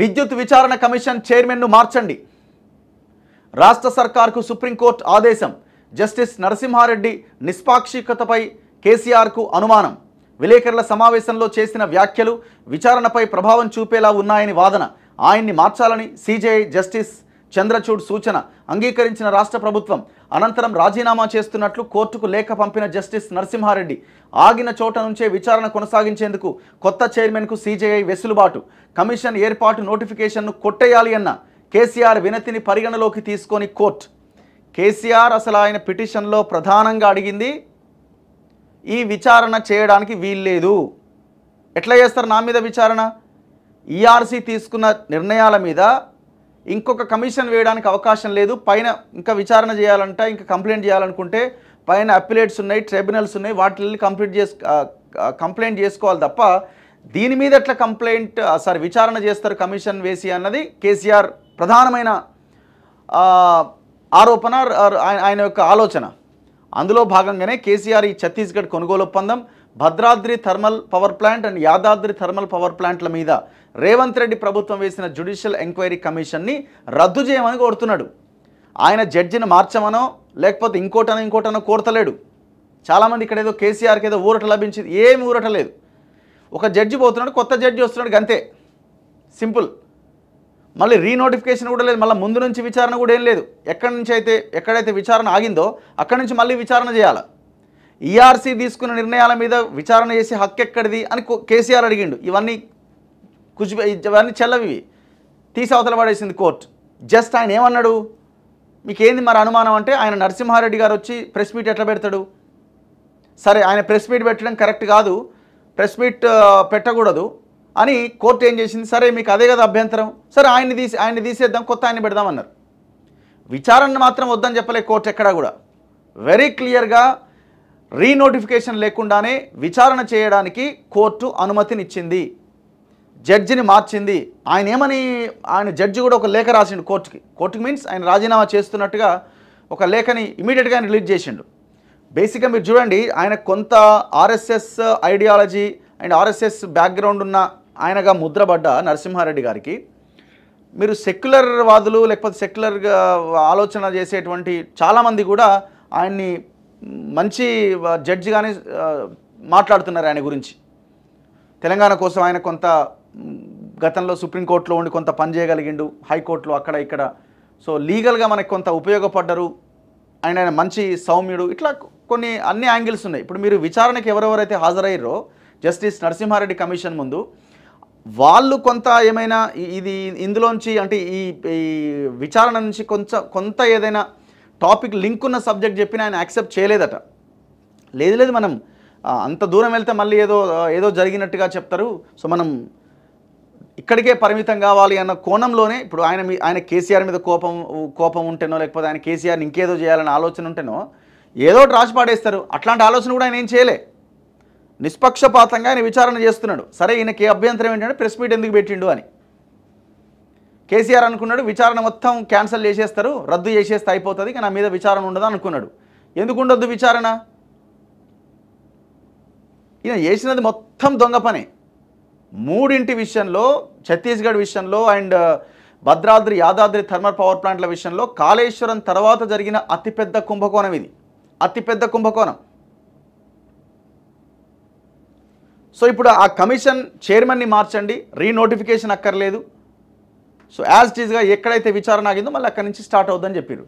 విద్యుత్ విచారణ కమిషన్ చైర్మన్ను మార్చండి రాష్ట్ర సర్కార్కు సుప్రీంకోర్టు ఆదేశం జస్టిస్ నరసింహారెడ్డి నిష్పాక్షికతపై కేసీఆర్కు అనుమానం విలేకరుల సమావేశంలో చేసిన వ్యాఖ్యలు విచారణపై ప్రభావం చూపేలా ఉన్నాయని వాదన ఆయన్ని మార్చాలని సీజేఐ జస్టిస్ చంద్రచూడ్ సూచన అంగీకరించిన రాష్ట్ర ప్రభుత్వం అనంతరం రాజీనామా చేస్తున్నట్లు కోర్టుకు లేఖ పంపిన జస్టిస్ నరసింహారెడ్డి ఆగిన చోట నుంచే విచారణ కొనసాగించేందుకు కొత్త చైర్మన్కు సీజేఐ వెసులుబాటు కమిషన్ ఏర్పాటు నోటిఫికేషన్ను కొట్టేయాలి అన్న కేసీఆర్ వినతిని పరిగణలోకి తీసుకొని కోర్టు కేసీఆర్ అసలు ఆయన పిటిషన్లో ప్రధానంగా అడిగింది ఈ విచారణ చేయడానికి వీల్లేదు ఎట్లా చేస్తారు నా మీద విచారణ ఈఆర్సీ తీసుకున్న నిర్ణయాల మీద ఇంకొక కమిషన్ వేయడానికి అవకాశం లేదు పైన ఇంకా విచారణ చేయాలంటే ఇంకా కంప్లైంట్ చేయాలనుకుంటే పైన అప్పిలేట్స్ ఉన్నాయి ట్రైబ్యునల్స్ ఉన్నాయి వాటిని కంప్లీట్ చేసు కంప్లైంట్ చేసుకోవాలి తప్ప దీని మీద ఎట్లా కంప్లైంట్ సారీ విచారణ చేస్తారు కమిషన్ వేసి అన్నది కేసీఆర్ ప్రధానమైన ఆరోపణ ఆయన యొక్క ఆలోచన అందులో భాగంగానే కేసీఆర్ ఈ ఛత్తీస్గఢ్ కొనుగోలు ఒప్పందం Bhadradri thermal power plant and Yadadri thermal power ప్లాంట్ల మీద రేవంత్ రెడ్డి ప్రభుత్వం వేసిన జ్యుడిషియల్ ఎంక్వైరీ కమిషన్ని రద్దు చేయమని కోరుతున్నాడు ఆయన జడ్జిని మార్చమనో లేకపోతే ఇంకోటనో ఇంకోటనో కోరతలేడు చాలామంది ఇక్కడ ఏదో కేసీఆర్కి ఏదో ఊరట లభించింది ఏమి ఊరట లేదు ఒక జడ్జి పోతున్నాడు కొత్త జడ్జి వస్తున్నాడు అంతే సింపుల్ మళ్ళీ రీనోటిఫికేషన్ కూడా లేదు మళ్ళీ ముందు నుంచి విచారణ కూడా ఏం లేదు ఎక్కడి నుంచి అయితే ఎక్కడైతే విచారణ ఆగిందో అక్కడి నుంచి మళ్ళీ విచారణ చేయాలి ఈఆర్సీ తీసుకున్న నిర్ణయాల మీద విచారణ చేసే హక్కు ఎక్కడిది అని కేసీఆర్ అడిగిండు ఇవన్నీ కుచి చెల్లవి తీసి అవతల పడేసింది కోర్టు జస్ట్ ఆయన ఏమన్నాడు మీకేంది మరి అనుమానం అంటే ఆయన నరసింహారెడ్డి గారు వచ్చి ప్రెస్ మీట్ ఎట్లా పెడతాడు సరే ఆయన ప్రెస్ మీట్ పెట్టడం కరెక్ట్ కాదు ప్రెస్ మీట్ పెట్టకూడదు అని కోర్టు ఏం చేసింది సరే మీకు అదే కదా అభ్యంతరం సరే ఆయన్ని తీసి ఆయన్ని తీసేద్దాం కొత్త ఆయన పెడదామన్నారు విచారణ మాత్రం వద్దని చెప్పలే కోర్టు ఎక్కడా కూడా వెరీ క్లియర్గా రీనోటిఫికేషన్ లేకుండానే విచారణ చేయడానికి కోర్టు అనుమతినిచ్చింది జడ్జిని మార్చింది ఆయన ఏమని ఆయన జడ్జి కూడా ఒక లేఖ రాసిండు కోర్టుకి కోర్టుకి మీన్స్ ఆయన రాజీనామా చేస్తున్నట్టుగా ఒక లేఖని ఇమీడియట్గా ఆయన రిలీజ్ చేసిండు బేసిక్గా మీరు చూడండి ఆయన కొంత RSS ideology and RSS background ఉన్న ఆయనగా ముద్రపడ్డ నరసింహారెడ్డి గారికి మీరు సెక్యులర్ వాదులు లేకపోతే సెక్యులర్గా ఆలోచన చేసేటువంటి చాలామంది కూడా ఆయన్ని మంచి జడ్జిగానే మాట్లాడుతున్నారు ఆయన గురించి తెలంగాణ కోసం ఆయన కొంత గతంలో సుప్రీంకోర్టులో ఉండి కొంత పని చేయగలిగిండు హైకోర్టులో అక్కడ ఇక్కడ సో లీగల్గా మనకు కొంత ఉపయోగపడ్డరు అండ్ ఆయన మంచి సౌమ్యుడు ఇట్లా కొన్ని అన్ని యాంగిల్స్ ఉన్నాయి ఇప్పుడు మీరు విచారణకు ఎవరెవరైతే హాజరయ్యారో జస్టిస్ నరసింహారెడ్డి కమిషన్ ముందు వాళ్ళు కొంత ఏమైనా ఇది ఇందులోంచి అంటే ఈ విచారణ నుంచి కొంచెం కొంత ఏదైనా టాపిక్ లింక్ ఉన్న సబ్జెక్ట్ చెప్పిన ఆయన యాక్సెప్ట్ చేయలేదట లేదు లేదు మనం అంత దూరం వెళ్తే మళ్ళీ ఏదో ఏదో జరిగినట్టుగా చెప్తారు సో మనం ఇక్కడికే పరిమితం కావాలి అన్న కోణంలోనే ఇప్పుడు ఆయన ఆయన కేసీఆర్ మీద కోపం కోపం ఉంటేనో లేకపోతే ఆయన కేసీఆర్ని ఇంకేదో చేయాలనే ఆలోచన ఉంటేనో ఏదో రాసి పాడేస్తారు అట్లాంటి ఆలోచన కూడా ఆయన ఏం చేయలే నిష్పక్షపాతంగా ఆయన విచారణ చేస్తున్నాడు సరే ఈయనకి అభ్యంతరం ఏంటంటే ప్రెస్ మీట్ ఎందుకు పెట్టిండు అని కేసీఆర్ అనుకున్నాడు విచారణ మొత్తం క్యాన్సిల్ చేసేస్తారు రద్దు చేసేస్తే అయిపోతుంది నా మీద విచారణ ఉండదు అనుకున్నాడు ఎందుకు ఉండొద్దు విచారణ ఈయన చేసినది మొత్తం దొంగ పనే మూడింటి విషయంలో ఛత్తీస్గఢ్ విషయంలో and Bhadradri Yadadri thermal power ప్లాంట్ల విషయంలో కాళేశ్వరం తర్వాత జరిగిన అతిపెద్ద కుంభకోణం ఇది అతిపెద్ద కుంభకోణం సో ఇప్పుడు ఆ కమిషన్ చైర్మన్ని మార్చండి రీనోటిఫికేషన్ అక్కర్లేదు సో యాజ్ టీజ్గా ఎక్కడైతే విచారణ ఆగిందో మళ్ళీ అక్కడి నుంచి స్టార్ట్ అవుద్దని చెప్పారు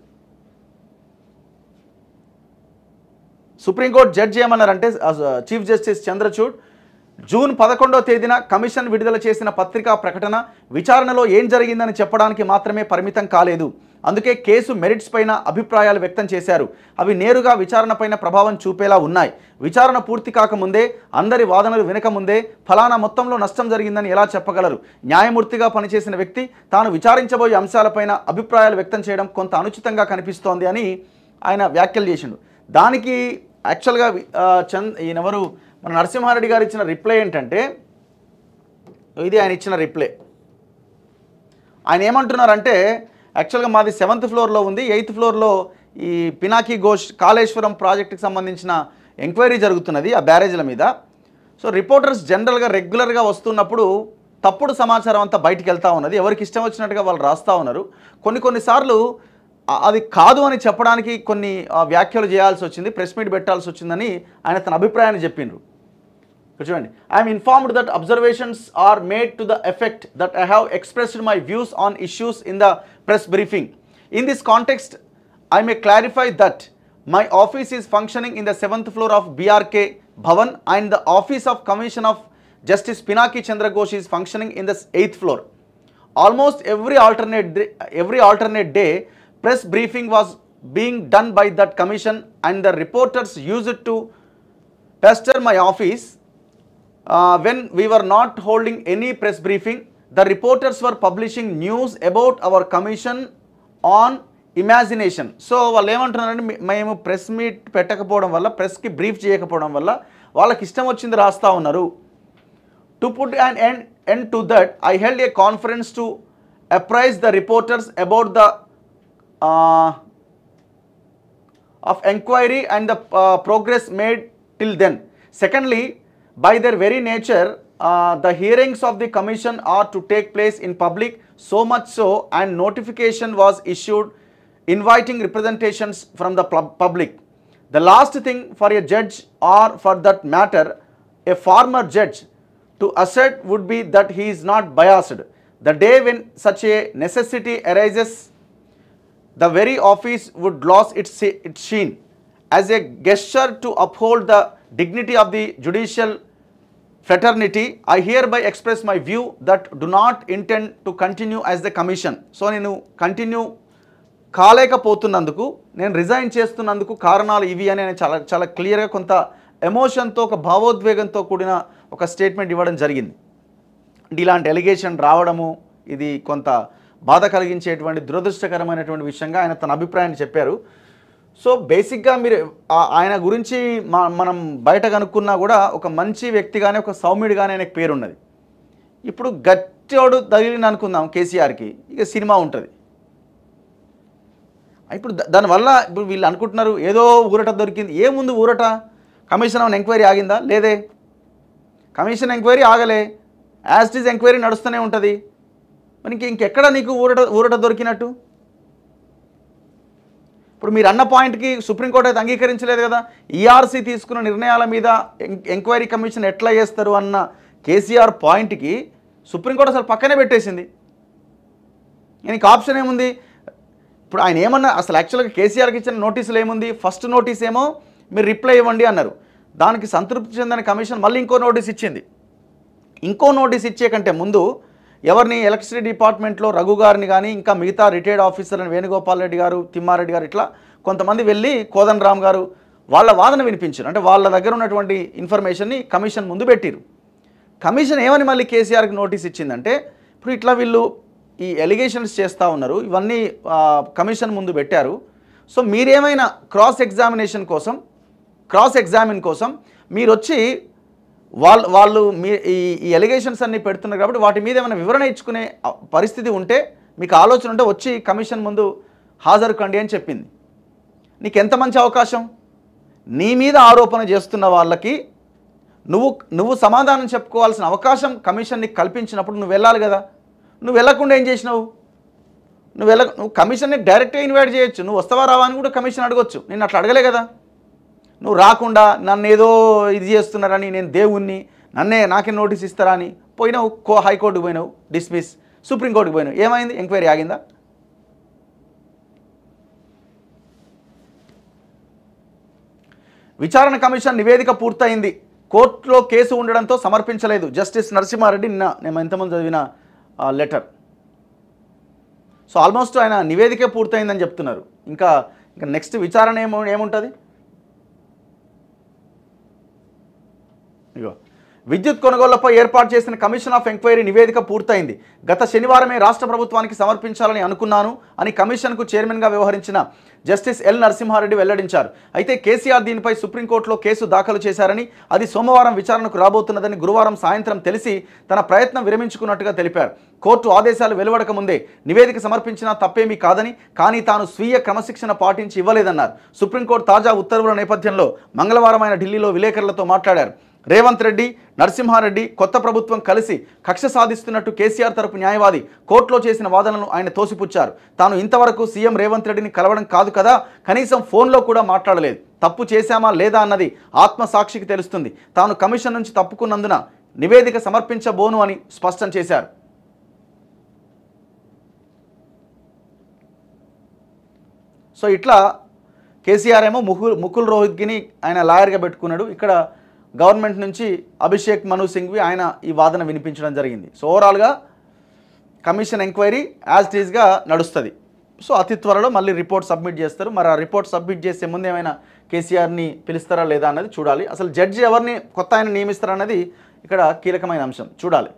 సుప్రీంకోర్టు జడ్జి ఏమన్నారంటే చీఫ్ జస్టిస్ చంద్రచూడ్ జూన్ పదకొండో తేదీన కమిషన్ విడుదల చేసిన పత్రికా ప్రకటన విచారణలో ఏం జరిగిందని చెప్పడానికి మాత్రమే పరిమితం కాలేదు అందుకే కేసు మెరిట్స్ పైన అభిప్రాయాలు వ్యక్తం చేశారు అవి నేరుగా విచారణపైన ప్రభావం చూపేలా ఉన్నాయి విచారణ పూర్తి కాకముందే అందరి వాదనలు వినకముందే ఫలానా మొత్తంలో నష్టం జరిగిందని ఎలా చెప్పగలరు న్యాయమూర్తిగా పనిచేసిన వ్యక్తి తాను విచారించబోయే అంశాలపైన అభిప్రాయాలు వ్యక్తం చేయడం కొంత అనుచితంగా కనిపిస్తోంది అని ఆయన వ్యాఖ్యలు చేసిండు దానికి యాక్చువల్గా చంద్ ఈయనెవరు మన నరసింహారెడ్డి గారు ఇచ్చిన రిప్లై ఏంటంటే ఇది ఆయన ఇచ్చిన రిప్లై ఆయన ఏమంటున్నారంటే యాక్చువల్గా మాది సెవెంత్ ఫ్లోర్లో ఉంది ఎయిత్ ఫ్లోర్లో ఈ పినాకీ ఘోష్ కాళేశ్వరం ప్రాజెక్టుకి సంబంధించిన ఎంక్వైరీ జరుగుతున్నది ఆ బ్యారేజ్ల మీద సో రిపోర్టర్స్ జనరల్గా రెగ్యులర్గా వస్తున్నప్పుడు తప్పుడు సమాచారం అంతా బయటికి వెళ్తూ ఉన్నది ఎవరికి ఇష్టం వచ్చినట్టుగా వాళ్ళు రాస్తూ ఉన్నారు కొన్ని కొన్నిసార్లు అది కాదు అని చెప్పడానికి కొన్ని వ్యాఖ్యలు చేయాల్సి వచ్చింది ప్రెస్ మీట్ పెట్టాల్సి వచ్చిందని ఆయన తన అభిప్రాయాన్ని చెప్పిండ్రు I am informed that observations are made to the effect that I have expressed my views on issues in the press briefing. In this context, I may clarify that my office is functioning in the 7th floor of BRK Bhavan and the office of Commission of Justice Pinaki Chandra Ghosh is functioning in the 8th floor. Almost every alternate, day, every alternate day, press briefing was being done by that commission and the reporters used to pester my office when uh, we not not any press briefing the reporters reporters publishing news news about commission on imagination so వాళ్ళు ఏమంటున్నారంటే మేము press meet పెట్టకపోవడం వల్ల ప్రెస్కి brief చేయకపోవడం వల్ల వాళ్ళకి ఇష్టం వచ్చింది రాస్తూ ఉన్నారు to put and end end to that I held a conference to apprise the reporters about the of enquiry and the progress made till then secondly By their very nature, uh, the hearings of the commission are to take place in public, so much so and notification was issued inviting representations from the public. The last thing for a judge or for that matter, a former judge to assert would be that he is not biased. The day when such a necessity arises, the very office would lose its, its sheen. As a gesture to uphold the dignity of the judicial fraternity, I by express my view that do not intend to continue as the commission. So, నేను continue కాలేకపోతున్నందుకు నేను resign చేస్తున్నందుకు కారణాలు ఇవి అని నేను చాలా చాలా క్లియర్గా కొంత ఎమోషన్తో ఒక భావోద్వేగంతో కూడిన ఒక స్టేట్మెంట్ ఇవ్వడం జరిగింది అంటే ఇలాంటి ఎలిగేషన్ రావడము ఇది కొంత బాధ కలిగించేటువంటి దురదృష్టకరమైనటువంటి విషయంగా ఆయన తన అభిప్రాయాన్ని చెప్పారు సో బేసిక్గా మీరు ఆయన గురించి మనం బయట కనుక్కున్నా కూడా ఒక మంచి వ్యక్తిగానే ఒక సౌమ్యుడిగానే ఆయనకు పేరున్నది ఇప్పుడు గట్టివాడు తగిలిని అనుకుందాం కేసీఆర్కి ఇక సినిమా ఉంటుంది ఇప్పుడు దానివల్ల ఇప్పుడు వీళ్ళు అనుకుంటున్నారు ఏదో ఊరట దొరికింది ఏముంది ఊరట కమిషన్ ఆన్ ఎంక్వైరీ ఆగిందా లేదే కమిషన్ ఎంక్వైరీ ఆగలే యాజ్ ఈజ్ ఎంక్వైరీ నడుస్తూనే ఉంటుంది మరి ఇంక ఇంకెక్కడ నీకు ఊరట ఊరట దొరికినట్టు ఇప్పుడు మీరు అన్న పాయింట్కి సుప్రీంకోర్టు అయితే అంగీకరించలేదు కదా ఈఆర్సీ e తీసుకున్న నిర్ణయాల మీద ఎంక్వైరీ కమిషన్ ఎట్లా చేస్తారు అన్న కేసీఆర్ పాయింట్కి సుప్రీంకోర్టు అసలు పక్కనే పెట్టేసింది ఇంక ఆప్షన్ ఏముంది ఇప్పుడు ఆయన ఏమన్నా అసలు యాక్చువల్గా కేసీఆర్కి ఇచ్చిన నోటీసులు ఏముంది ఫస్ట్ నోటీస్ ఏమో మీరు రిప్లై ఇవ్వండి అన్నారు దానికి సంతృప్తి చెందిన కమిషన్ మళ్ళీ ఇంకో నోటీస్ ఇచ్చింది ఇంకో నోటీస్ ఇచ్చే కంటే ముందు ఎవరిని ఎలక్ట్రిసిటీ డిపార్ట్మెంట్లో రఘు గారిని కానీ ఇంకా మిగతా రిటైర్డ్ ఆఫీసర్లను వేణుగోపాల్ రెడ్డి గారు తిమ్మారెడ్డి గారు ఇట్లా కొంతమంది వెళ్ళి రామ్ గారు వాళ్ళ వాదన వినిపించారు అంటే వాళ్ళ దగ్గర ఉన్నటువంటి ఇన్ఫర్మేషన్ని కమిషన్ ముందు పెట్టిరు కమిషన్ ఏమని మళ్ళీ కేసీఆర్కి నోటీస్ ఇచ్చిందంటే ఇప్పుడు ఇట్లా వీళ్ళు ఈ ఎలిగేషన్స్ చేస్తూ ఉన్నారు ఇవన్నీ కమిషన్ ముందు పెట్టారు సో మీరేమైనా క్రాస్ ఎగ్జామినేషన్ కోసం క్రాస్ ఎగ్జామిన్ కోసం మీరు వచ్చి వాళ్ళు వాళ్ళు మీ ఈ ఎలిగేషన్స్ అన్నీ పెడుతున్నారు కాబట్టి వాటి మీద ఏమైనా వివరణ ఇచ్చుకునే పరిస్థితి ఉంటే మీకు ఆలోచన ఉంటే వచ్చి కమిషన్ ముందు హాజరు కండి అని చెప్పింది నీకు ఎంత మంచి అవకాశం నీ మీద ఆరోపణ చేస్తున్న వాళ్ళకి నువ్వు నువ్వు సమాధానం చెప్పుకోవాల్సిన అవకాశం కమిషన్ని కల్పించినప్పుడు నువ్వు వెళ్ళాలి కదా నువ్వు వెళ్ళకుండా ఏం చేసినావు నువ్వు వెళ్ళ నువ్వు కమిషన్ని డైరెక్ట్గా ఇన్వైట్ చేయొచ్చు నువ్వు వస్తావా రావా అని కూడా కమిషన్ అడగచ్చు నేను అట్లా అడగలే కదా నువ్వు రాకుండా నన్ను ఏదో ఇది చేస్తున్నారని నేను దేవుణ్ణి నన్నే నాకే నోటీస్ ఇస్తారా అని పోయినావు కో హైకోర్టుకు పోయినావు డిస్మిస్ సుప్రీంకోర్టుకు పోయినావు ఏమైంది ఎంక్వైరీ ఆగిందా విచారణ కమిషన్ నివేదిక పూర్తయింది కోర్టులో కేసు ఉండడంతో సమర్పించలేదు జస్టిస్ నరసింహారెడ్డి నిన్న నేను ఎంతమంది చదివిన లెటర్ సో ఆల్మోస్ట్ ఆయన నివేదికే పూర్తయిందని చెప్తున్నారు ఇంకా ఇంకా నెక్స్ట్ విచారణ ఏమో ఏముంటుంది ఇగో విద్యుత్ కొనుగోళ్లపై ఏర్పాటు చేసిన కమిషన్ ఆఫ్ ఎంక్వైరీ నివేదిక పూర్తయింది గత శనివారమే రాష్ట్ర ప్రభుత్వానికి సమర్పించాలని అనుకున్నాను అని కమిషన్కు చైర్మన్గా వ్యవహరించిన జస్టిస్ ఎల్ నరసింహారెడ్డి వెల్లడించారు అయితే కేసీఆర్ దీనిపై సుప్రీంకోర్టులో కేసు దాఖలు చేశారని అది సోమవారం విచారణకు రాబోతున్నదని గురువారం సాయంత్రం తెలిసి తన ప్రయత్నం విరమించుకున్నట్టుగా తెలిపారు కోర్టు ఆదేశాలు వెలువడక ముందే నివేదిక సమర్పించినా తప్పేమీ కాదని కానీ తాను స్వీయ క్రమశిక్షణ పాటించి ఇవ్వలేదన్నారు సుప్రీంకోర్టు తాజా ఉత్తర్వుల నేపథ్యంలో మంగళవారం ఆయన ఢిల్లీలో విలేకరులతో మాట్లాడారు రేవంత్ రెడ్డి నరసింహారెడ్డి కొత్త ప్రభుత్వం కలిసి కక్ష సాధిస్తున్నట్టు కేసీఆర్ తరపు న్యాయవాది కోర్టులో చేసిన వాదనలను ఆయన తోసిపుచ్చారు తాను ఇంతవరకు సీఎం రేవంత్ రెడ్డిని కలవడం కాదు కదా కనీసం ఫోన్లో కూడా మాట్లాడలేదు తప్పు చేశామా లేదా అన్నది ఆత్మసాక్షికి తెలుస్తుంది తాను కమిషన్ నుంచి తప్పుకున్నందున నివేదిక సమర్పించబోను అని స్పష్టం చేశారు సో ఇట్లా కేసీఆర్ ఏమో ముహు ముకుల్ రోహిత్గిని ఆయన లాయర్గా పెట్టుకున్నాడు ఇక్కడ గవర్నమెంట్ నుంచి అభిషేక్ మను సింగ్వి ఆయన ఈ వాదన వినిపించడం జరిగింది సో ఓవరాల్గా కమిషన్ ఎంక్వైరీ యాజ్ టీజ్గా నడుస్తుంది సో అతి త్వరలో మళ్ళీ రిపోర్ట్ సబ్మిట్ చేస్తారు మరి ఆ రిపోర్ట్ సబ్మిట్ చేసే ముందు ఏమైనా కేసీఆర్ని పిలుస్తారా లేదా అన్నది చూడాలి అసలు జడ్జి ఎవరిని కొత్త ఆయన నియమిస్తారన్నది ఇక్కడ కీలకమైన అంశం చూడాలి